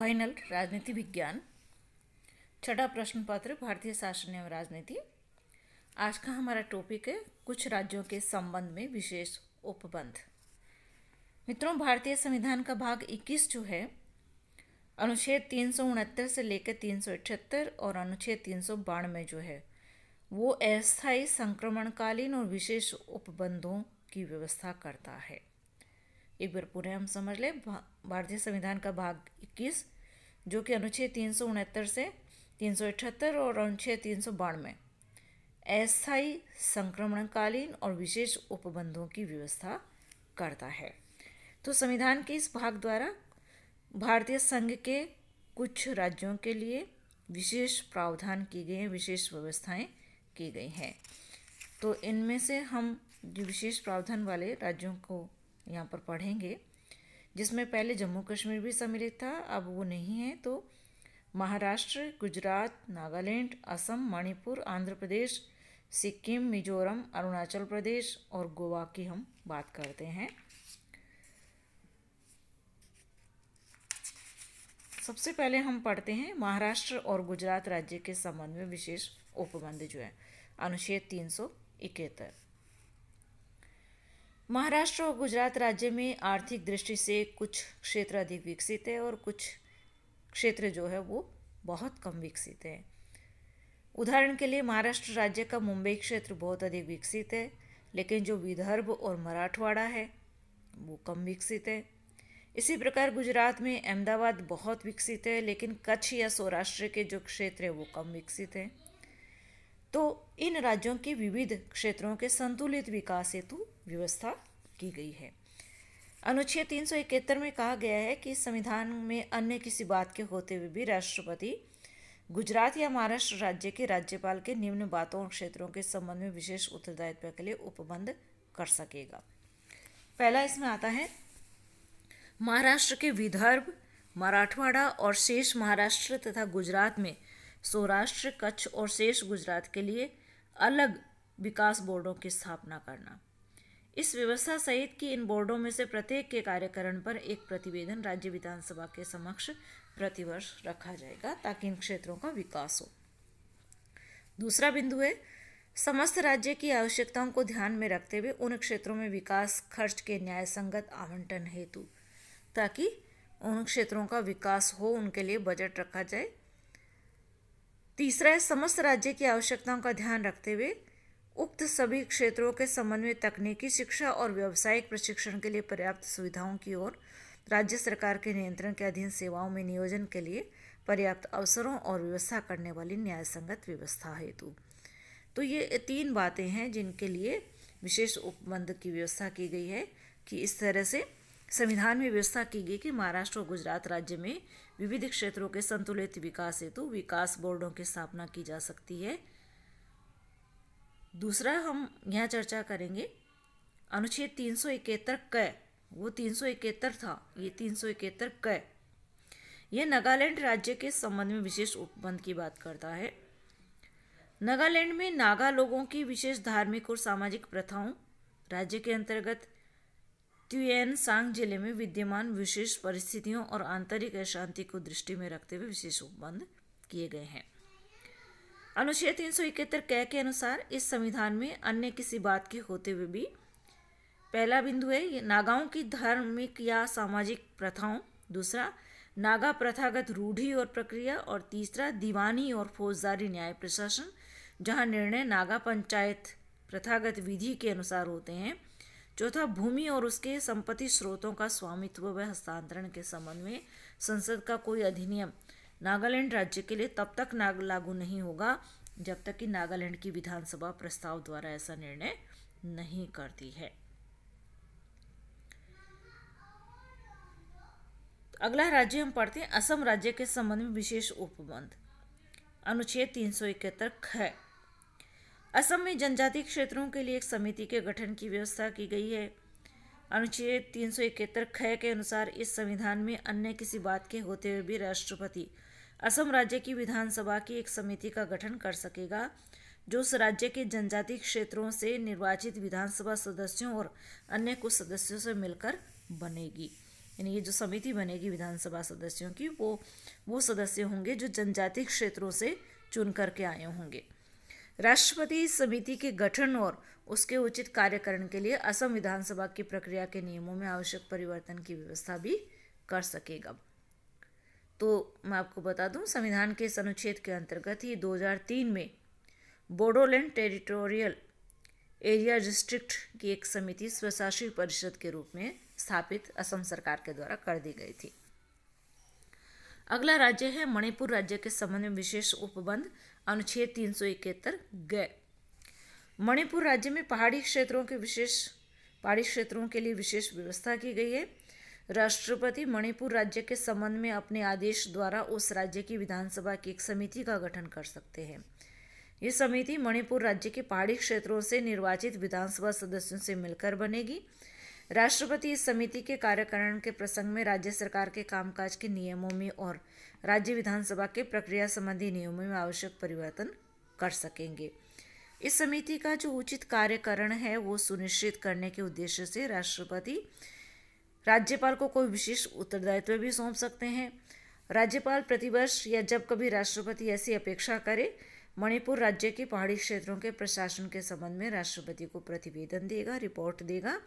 final राजनीति विज्ञान छठा प्रश्न पत्र भारतीय शासन एवं राजनीति आज का हमारा टॉपिक है कुछ राज्यों के संबंध में विशेष उपबंध मित्रों भारतीय संविधान का भाग 21 जो है अनुच्छेद तीन से लेकर तीन और अनुच्छेद तीन में जो है वो अस्थायी संक्रमणकालीन और विशेष उपबंधों की व्यवस्था करता है एक बार पुनः हम समझ लें भारतीय संविधान का भाग इक्कीस जो कि अनुच्छेद तीन सौ उनहत्तर से तीन सौ अठहत्तर और अनुच्छेद तीन सौ बानवे अस्थायी संक्रमणकालीन और विशेष उपबंधों की व्यवस्था करता है तो संविधान के इस भाग द्वारा भारतीय संघ के कुछ राज्यों के लिए विशेष प्रावधान की गए हैं विशेष व्यवस्थाएं की गई हैं तो इनमें से हम जो विशेष प्रावधान वाले राज्यों को यहाँ पर पढ़ेंगे जिसमें पहले जम्मू कश्मीर भी सम्मिलित था अब वो नहीं है तो महाराष्ट्र गुजरात नागालैंड असम मणिपुर आंध्र प्रदेश सिक्किम मिजोरम अरुणाचल प्रदेश और गोवा की हम बात करते हैं सबसे पहले हम पढ़ते हैं महाराष्ट्र और गुजरात राज्य के संबंध में विशेष उपबंध जो है अनुच्छेद तीन सौ इकहत्तर महाराष्ट्र और गुजरात राज्य में आर्थिक दृष्टि से कुछ क्षेत्र अधिक विकसित है और कुछ क्षेत्र जो है वो बहुत कम विकसित है उदाहरण के लिए महाराष्ट्र राज्य का मुंबई क्षेत्र बहुत अधिक विकसित है लेकिन जो विदर्भ और मराठवाड़ा है वो कम विकसित है इसी प्रकार गुजरात में अहमदाबाद बहुत विकसित है लेकिन कच्छ या सौराष्ट्र के जो क्षेत्र है वो कम विकसित हैं तो इन राज्यों के विविध क्षेत्रों के संतुलित विकास हेतु व्यवस्था की गई है अनुच्छेद तीन सौ इकहत्तर में कहा गया है कि संविधान में अन्य किसी बात के होते हुए भी राष्ट्रपति गुजरात या महाराष्ट्र राज्य के राज्यपाल के निम्न बातों और क्षेत्रों के संबंध में विशेष उत्तरदायित्व के लिए उपबंध कर सकेगा पहला इसमें आता है महाराष्ट्र के विदर्भ मराठवाड़ा और शेष महाराष्ट्र तथा गुजरात में सौराष्ट्र कच्छ और शेष गुजरात के लिए अलग विकास बोर्डों की स्थापना करना इस व्यवस्था सहित कि इन बोर्डों में से प्रत्येक के कार्यकरण पर एक प्रतिवेदन राज्य विधानसभा के समक्ष प्रतिवर्ष रखा जाएगा ताकि इन क्षेत्रों का विकास हो दूसरा बिंदु है समस्त राज्य की आवश्यकताओं को ध्यान में रखते हुए उन क्षेत्रों में विकास खर्च के न्याय संगत आवंटन हेतु ताकि उन क्षेत्रों का विकास हो उनके लिए बजट रखा जाए तीसरा है समस्त राज्य की आवश्यकताओं का ध्यान रखते हुए उक्त सभी क्षेत्रों के समन्वय तकनीकी शिक्षा और व्यावसायिक प्रशिक्षण के लिए पर्याप्त सुविधाओं की ओर राज्य सरकार के नियंत्रण के अधीन सेवाओं में नियोजन के लिए पर्याप्त अवसरों और व्यवस्था करने वाली न्याय संगत व्यवस्था हेतु तो ये तीन बातें हैं जिनके लिए विशेष उपबंध की व्यवस्था की गई है कि इस तरह से संविधान में व्यवस्था की गई कि महाराष्ट्र और गुजरात राज्य में विविध क्षेत्रों के संतुलित विकास हेतु विकास बोर्डों की स्थापना की जा सकती है दूसरा हम यहाँ चर्चा करेंगे अनुच्छेद तीन सौ इकहत्तर क वो तीन सौ इकहत्तर था ये तीन सौ इकहत्तर क यह नागालैंड राज्य के संबंध में विशेष उपबंध की बात करता है नागालैंड में नागा लोगों की विशेष धार्मिक और सामाजिक प्रथाओं राज्य के अंतर्गत त्यूएन सांग जिले में विद्यमान विशेष परिस्थितियों और आंतरिक अशांति को दृष्टि में रखते हुए विशेष उपबंध किए गए हैं अनुच्छेद तीन सौ इकहत्तर कै के अनुसार इस संविधान में अन्य किसी बात के होते हुए भी पहला बिंदु है नागाओं की धार्मिक या सामाजिक प्रथाओं दूसरा नागा प्रथागत रूढ़ी और प्रक्रिया और तीसरा दीवानी और फौजदारी न्याय प्रशासन जहाँ निर्णय नागा पंचायत प्रथागत विधि के अनुसार होते हैं चौथा भूमि और उसके संपत्ति स्रोतों का स्वामित्व व हस्तांतरण के संबंध में संसद का कोई अधिनियम नागालैंड राज्य के लिए तब तक नाग लागू नहीं होगा जब तक कि नागालैंड की विधानसभा प्रस्ताव द्वारा ऐसा निर्णय नहीं करती है अगला राज्य हम पढ़ते हैं असम राज्य के संबंध में विशेष उपबंध अनुच्छेद तीन सौ इकहत्तर ख असम में जनजातीय क्षेत्रों के लिए एक समिति के गठन की व्यवस्था की गई है अनुच्छेद तीन सौ इकहत्तर खय के अनुसार इस संविधान में अन्य किसी बात के होते हुए भी राष्ट्रपति असम राज्य की विधानसभा की एक समिति का गठन कर सकेगा जो उस राज्य के जनजातीय क्षेत्रों से निर्वाचित विधानसभा सदस्यों और अन्य कुछ सदस्यों से मिलकर बनेगी यानी ये जो समिति बनेगी विधानसभा सदस्यों की वो वो सदस्य होंगे जो जनजातीय क्षेत्रों से चुन करके आए होंगे राष्ट्रपति समिति के गठन और उसके उचित कार्यकरण के लिए असम विधानसभा की प्रक्रिया के नियमों में आवश्यक परिवर्तन की व्यवस्था भी कर सकेगा तो मैं आपको बता दूं संविधान के इस अनुच्छेद के अंतर्गत ही 2003 में बोडोलैंड टेरिटोरियल एरिया डिस्ट्रिक्ट की एक समिति स्वशासी परिषद के रूप में स्थापित असम सरकार के द्वारा कर दी गई थी अगला राज्य है मणिपुर राज्य के संबंध में विशेष उपबंध अनुच्छेद तीन सौ इकहत्तर ग मणिपुर राज्य में पहाड़ी क्षेत्रों के विशेष पहाड़ी क्षेत्रों के लिए विशेष व्यवस्था की गई है राष्ट्रपति मणिपुर राज्य के संबंध में अपने आदेश द्वारा उस राज्य की विधानसभा की एक समिति का गठन कर सकते हैं ये समिति मणिपुर राज्य के पहाड़ी क्षेत्रों से निर्वाचित विधानसभा सदस्यों से मिलकर बनेगी राष्ट्रपति इस समिति के कार्यकरण के प्रसंग में राज्य सरकार के कामकाज के नियमों में और राज्य विधानसभा के प्रक्रिया संबंधी नियमों में आवश्यक परिवर्तन कर सकेंगे इस समिति का जो उचित कार्यकरण है वो सुनिश्चित करने के उद्देश्य से राष्ट्रपति राज्यपाल को कोई विशेष उत्तरदायित्व भी सौंप सकते हैं राज्यपाल प्रतिवर्ष या जब कभी राष्ट्रपति ऐसी अपेक्षा करे मणिपुर राज्य के पहाड़ी क्षेत्रों के प्रशासन के संबंध में राष्ट्रपति को प्रतिवेदन देगा रिपोर्ट देगा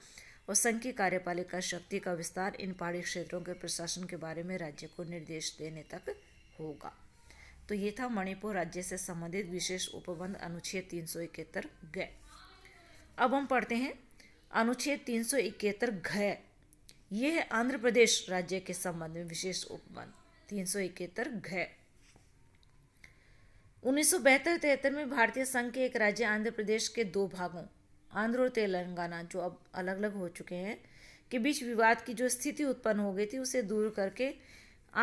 और संघ की कार्यपालिका शक्ति का विस्तार इन पहाड़ी क्षेत्रों के प्रशासन के बारे में राज्य को निर्देश देने तक होगा तो ये था मणिपुर राज्य से संबंधित विशेष उपबंध अनुच्छेद तीन सौ इकहत्तर अब हम पढ़ते हैं अनुच्छेद तीन सौ इकहत्तर घ है आंध्र प्रदेश राज्य के संबंध में विशेष उपबंध तीन सौ इकहत्तर घ उन्नीस सौ बहत्तर तिहत्तर में भारतीय संघ के एक राज्य आंध्र प्रदेश के दो भागों आंध्र और तेलंगाना जो अब अलग अलग हो चुके हैं के बीच विवाद की जो स्थिति उत्पन्न हो गई थी उसे दूर करके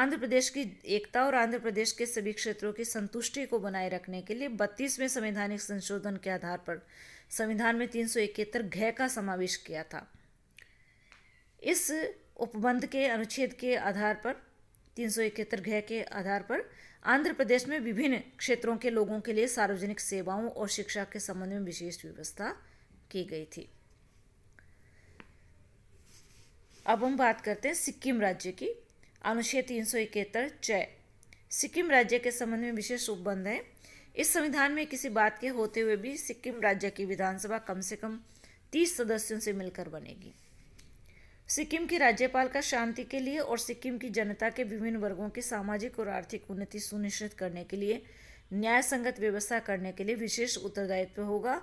आंध्र प्रदेश की एकता और आंध्र प्रदेश के सभी क्षेत्रों की संतुष्टि को बनाए रखने के लिए बत्तीसवें संवैधानिक संशोधन के आधार पर संविधान में तीन सौ घय का समावेश किया था इस उपबंध के अनुच्छेद के आधार पर तीन सौ इकहत्तर घय के आधार पर आंध्र प्रदेश में विभिन्न क्षेत्रों के लोगों के लिए सार्वजनिक सेवाओं और शिक्षा के संबंध में विशेष व्यवस्था की गई थी अब हम बात करते हैं सिक्किम राज्य की अनुच्छेद तीन सौ इकहत्तर चय सिक्किम राज्य के संबंध में विशेष उपबंध है इस संविधान में किसी बात के होते हुए भी सिक्किम राज्य की विधानसभा कम से कम तीस सदस्यों से मिलकर बनेगी सिक्किम के राज्यपाल का शांति के लिए और सिक्किम की जनता के विभिन्न वर्गों की सामाजिक और आर्थिक उन्नति सुनिश्चित करने के लिए न्याय संगत व्यवस्था करने के लिए विशेष उत्तरदायित्व होगा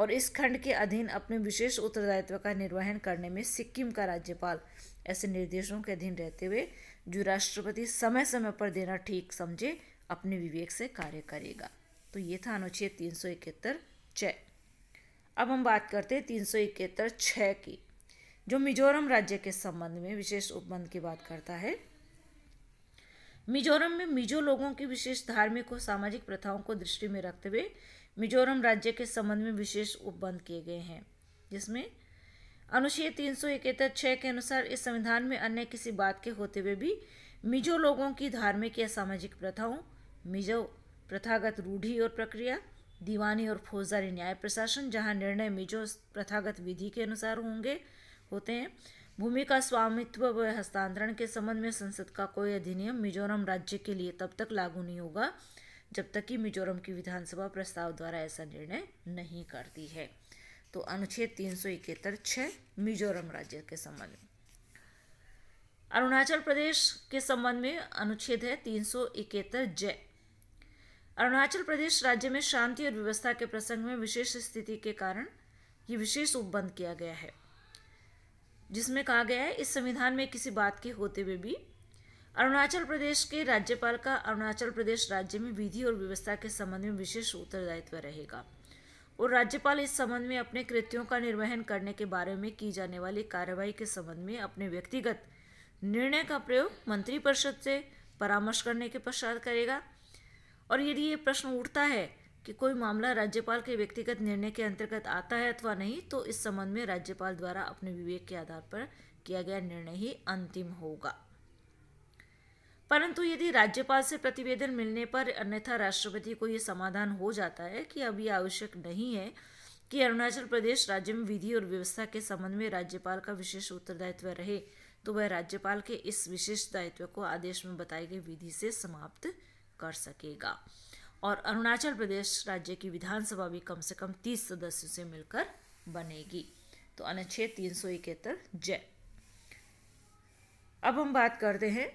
और इस खंड के अधीन अपने विशेष उत्तरदायित्व का निर्वहन करने में सिक्किम का राज्यपाल ऐसे निर्देशों के अधीन रहते हुए जो राष्ट्रपति समय समय पर देना ठीक समझे अपने विवेक से कार्य करेगा तो ये था अनुच्छेद तीन सौ इकहत्तर छः अब हम बात करते हैं तीन सौ इकहत्तर छः की जो मिजोरम राज्य के संबंध में विशेष उपबंध की बात करता है मिजोरम में मिजो लोगों की विशेष धार्मिक और सामाजिक प्रथाओं को दृष्टि में रखते हुए मिजोरम राज्य के संबंध में विशेष उपबंध किए गए हैं जिसमें अनुच्छेद तीन सौ इकहत्तर छः के अनुसार इस संविधान में अन्य किसी बात के होते हुए भी मिजो लोगों की धार्मिक या सामाजिक प्रथाओं मिजो प्रथागत रूढ़ी और प्रक्रिया दीवानी और फौजदारी न्याय प्रशासन जहां निर्णय मिजो प्रथागत विधि के अनुसार होंगे होते हैं भूमि का स्वामित्व व हस्तांतरण के संबंध में संसद का कोई अधिनियम मिजोरम राज्य के लिए तब तक लागू नहीं होगा जब तक कि मिजोरम की विधानसभा प्रस्ताव द्वारा ऐसा निर्णय नहीं करती है तो अनुच्छेद तीन सौ इकहत्तर छः मिजोरम राज्य के संबंध में अरुणाचल प्रदेश के संबंध में अनुच्छेद है तीन सौ इकहत्तर जय अरुणाचल प्रदेश राज्य में शांति और व्यवस्था के प्रसंग में विशेष स्थिति के कारण ये विशेष उपबंध किया गया है जिसमें कहा गया है इस संविधान में किसी बात के होते हुए भी अरुणाचल प्रदेश के राज्यपाल का अरुणाचल प्रदेश राज्य में विधि और व्यवस्था के संबंध में विशेष उत्तरदायित्व रहेगा और राज्यपाल इस संबंध में अपने कृत्यों का निर्वहन करने के बारे में की जाने वाली कार्यवाही के संबंध में अपने व्यक्तिगत निर्णय का प्रयोग मंत्रिपरिषद से परामर्श करने के पश्चात करेगा और यदि ये प्रश्न उठता है कि कोई मामला राज्यपाल के व्यक्तिगत निर्णय के अंतर्गत आता है अथवा नहीं तो इस संबंध में राज्यपाल द्वारा अपने विवेक के आधार पर किया गया निर्णय ही अंतिम होगा परंतु यदि राज्यपाल से प्रतिवेदन मिलने पर अन्यथा राष्ट्रपति को यह समाधान हो जाता है कि अब यह आवश्यक नहीं है कि अरुणाचल प्रदेश राज्य में विधि और व्यवस्था के संबंध में राज्यपाल का विशेष उत्तरदायित्व रहे तो वह राज्यपाल के इस विशेष दायित्व को आदेश में बताई गई विधि से समाप्त कर सकेगा और अरुणाचल प्रदेश राज्य की विधानसभा भी कम से कम तीस सदस्यों से मिलकर बनेगी तो अनुच्छेद तीन सौ इकहत्तर जय अब हम बात करते हैं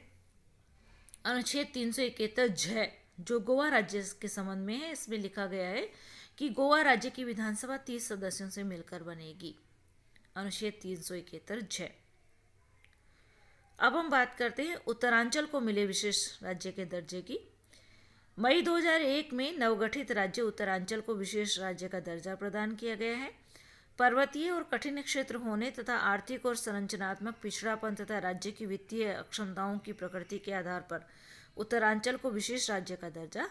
अनुच्छेद तीन सौ इकहत्तर झ जो गोवा राज्य के संबंध में है इसमें लिखा गया है कि गोवा राज्य की विधानसभा तीस सदस्यों से मिलकर बनेगी अनुच्छेद तीन सौ इकहत्तर झ अब हम बात करते हैं उत्तरांचल को मिले विशेष राज्य के दर्जे की मई 2001 में नवगठित राज्य उत्तरांचल को विशेष राज्य का दर्जा प्रदान किया गया है पर्वतीय और कठिन क्षेत्र होने तथा आर्थिक और संरचनात्मक पिछड़ापन तथा राज्य की वित्तीय अक्षमताओं की प्रकृति के आधार पर उत्तरांचल को विशेष राज्य का दर्जा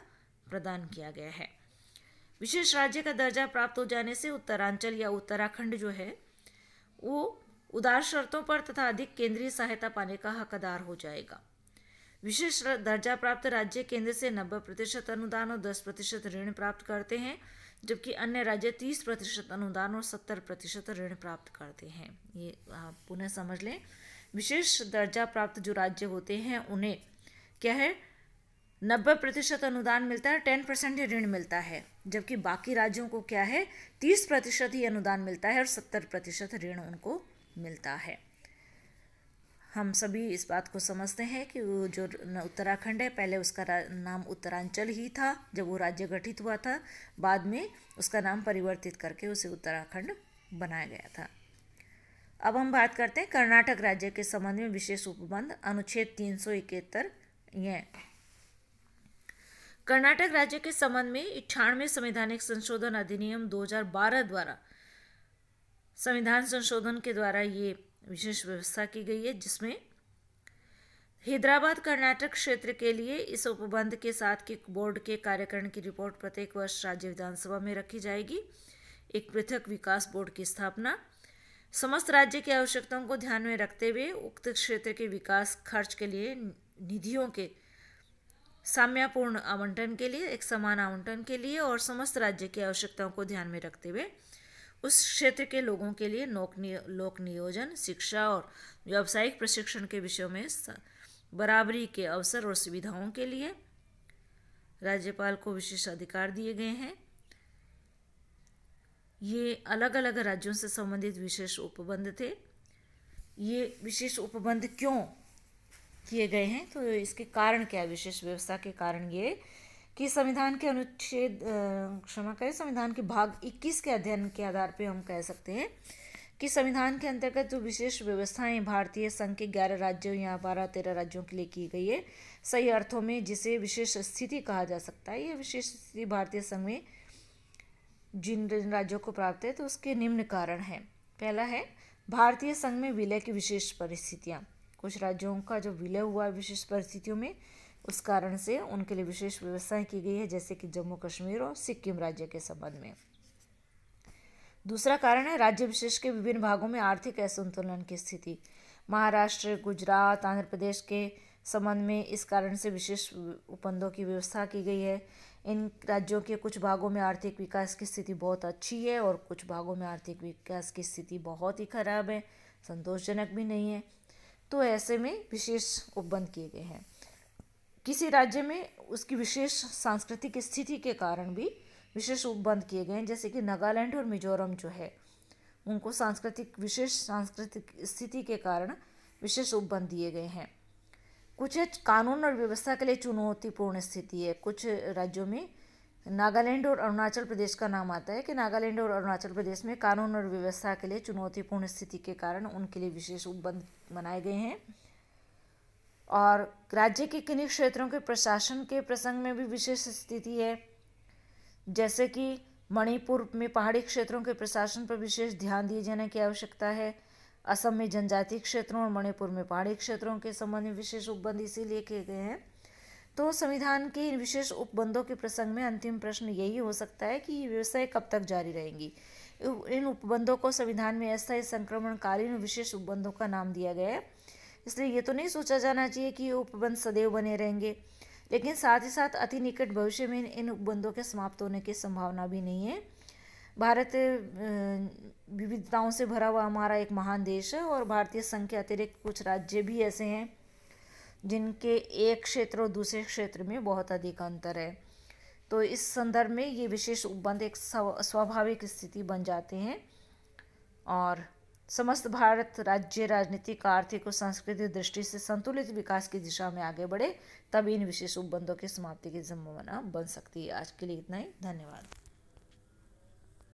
प्रदान किया गया है विशेष राज्य का दर्जा प्राप्त हो जाने से उत्तरांचल या उत्तराखंड जो है वो उदार शर्तों पर तथा अधिक केंद्रीय सहायता पाने का हकदार हो जाएगा विशेष दर्जा प्राप्त राज्य केंद्र से 90 प्रतिशत अनुदान और 10 प्रतिशत ऋण प्राप्त करते हैं जबकि अन्य राज्य तीस प्रतिशत अनुदान और सत्तर प्रतिशत ऋण प्राप्त करते हैं ये आप पुनः समझ लें विशेष दर्जा प्राप्त जो राज्य होते हैं उन्हें क्या है नब्बे प्रतिशत अनुदान मिलता है टेन परसेंट ही ऋण मिलता है जबकि बाकी राज्यों को क्या है तीस प्रतिशत ही अनुदान मिलता है और सत्तर प्रतिशत ऋण उनको मिलता है हम सभी इस बात को समझते हैं कि वो जो उत्तराखंड है पहले उसका नाम उत्तरांचल ही था जब वो राज्य गठित हुआ था बाद में उसका नाम परिवर्तित करके उसे उत्तराखंड बनाया गया था अब हम बात करते हैं कर्नाटक राज्य के संबंध में विशेष उपबंध अनुच्छेद तीन सौ इकहत्तर ये कर्नाटक राज्य के संबंध में इठानवे संवैधानिक संशोधन अधिनियम 2012 द्वारा संविधान संशोधन के द्वारा ये विशेष व्यवस्था की गई है जिसमें हैदराबाद कर्नाटक क्षेत्र के लिए इस उपबंध के साथ के बोर्ड के कार्यकरण की रिपोर्ट प्रत्येक वर्ष राज्य विधानसभा में रखी जाएगी एक पृथक विकास बोर्ड की स्थापना समस्त राज्य की आवश्यकताओं को ध्यान में रखते हुए उक्त क्षेत्र के विकास खर्च के लिए निधियों के साम्यपूर्ण आवंटन के लिए एक समान आवंटन के लिए और समस्त राज्य की आवश्यकताओं को ध्यान में रखते हुए उस क्षेत्र के लोगों के लिए नोक नियो, लोक नियोजन शिक्षा और व्यावसायिक प्रशिक्षण के विषयों में बराबरी के अवसर और सुविधाओं के लिए राज्यपाल को विशेष अधिकार दिए गए हैं ये अलग अलग राज्यों से संबंधित विशेष उपबंध थे ये विशेष उपबंध क्यों किए गए हैं तो इसके कारण क्या विशेष व्यवस्था के कारण ये कि संविधान के अनुच्छेद क्षमा करें संविधान के भाग 21 के अध्ययन के आधार पर हम कह सकते हैं कि संविधान के अंतर्गत जो विशेष व्यवस्थाएं भारतीय संघ के ग्यारह राज्यों या बारह तेरह राज्यों के लिए की गई है सही अर्थों में जिसे विशेष स्थिति कहा जा सकता है यह विशेष स्थिति भारतीय संघ में जिन राज्यों को प्राप्त है तो उसके निम्न कारण हैं पहला है भारतीय संघ में विलय की विशेष परिस्थितियाँ कुछ राज्यों का जो विलय हुआ है विशेष परिस्थितियों में उस कारण से उनके लिए विशेष व्यवस्थाएं की गई है जैसे कि जम्मू कश्मीर और सिक्किम राज्य के संबंध में दूसरा कारण है राज्य विशेष के विभिन्न भागों में आर्थिक असंतुलन की स्थिति महाराष्ट्र गुजरात आंध्र प्रदेश के संबंध में इस कारण से विशेष उपंदों की व्यवस्था की गई है इन राज्यों के कुछ भागों में आर्थिक विकास की स्थिति बहुत अच्छी है और कुछ भागों में आर्थिक विकास की स्थिति बहुत ही खराब है संतोषजनक भी नहीं है तो ऐसे में विशेष उपबंध किए गए हैं किसी राज्य में उसकी विशेष सांस्कृतिक स्थिति के कारण भी विशेष उपबंध किए गए हैं जैसे कि नागालैंड और मिजोरम जो है उनको सांस्कृतिक विशेष सांस्कृतिक स्थिति के कारण विशेष उपबंध दिए गए हैं कुछ कानून और व्यवस्था के लिए चुनौतीपूर्ण स्थिति है कुछ राज्यों में नागालैंड और अरुणाचल प्रदेश का नाम आता है कि नागालैंड और अरुणाचल प्रदेश में कानून और व्यवस्था के लिए चुनौतीपूर्ण स्थिति के कारण उनके लिए विशेष उपबंध बनाए गए हैं और राज्य के किन्हीं क्षेत्रों के प्रशासन के प्रसंग में भी विशेष स्थिति है जैसे कि मणिपुर में पहाड़ी क्षेत्रों के प्रशासन पर विशेष ध्यान दिए जाने की आवश्यकता है असम में जनजातीय क्षेत्रों और मणिपुर में पहाड़ी क्षेत्रों के संबंध में विशेष उपबंध इसीलिए किए गए हैं तो संविधान के इन विशेष उपबंधों के प्रसंग में अंतिम प्रश्न यही हो सकता है कि ये व्यवसाय कब तक जारी रहेंगी इन उपबंधों को संविधान में अस्थायी संक्रमणकालीन विशेष उपबंधों का नाम दिया गया है इसलिए ये तो नहीं सोचा जाना चाहिए कि ये उपबंध सदैव बने रहेंगे लेकिन साथ ही साथ अति निकट भविष्य में इन उपबंधों के समाप्त होने की संभावना भी नहीं है भारत विविधताओं से भरा हुआ हमारा एक महान देश है और भारतीय संघ के अतिरिक्त कुछ राज्य भी ऐसे हैं जिनके एक क्षेत्र और दूसरे क्षेत्र में बहुत अधिक अंतर है तो इस संदर्भ में ये विशेष उपबंध एक स्वाभाविक स्थिति बन जाते हैं और समस्त भारत राज्य राजनीतिक आर्थिक और सांस्कृतिक दृष्टि से संतुलित विकास की दिशा में आगे बढ़े तब इन विशेष उपबंधों की समाप्ति की संभावना बन सकती है आज के लिए इतना ही धन्यवाद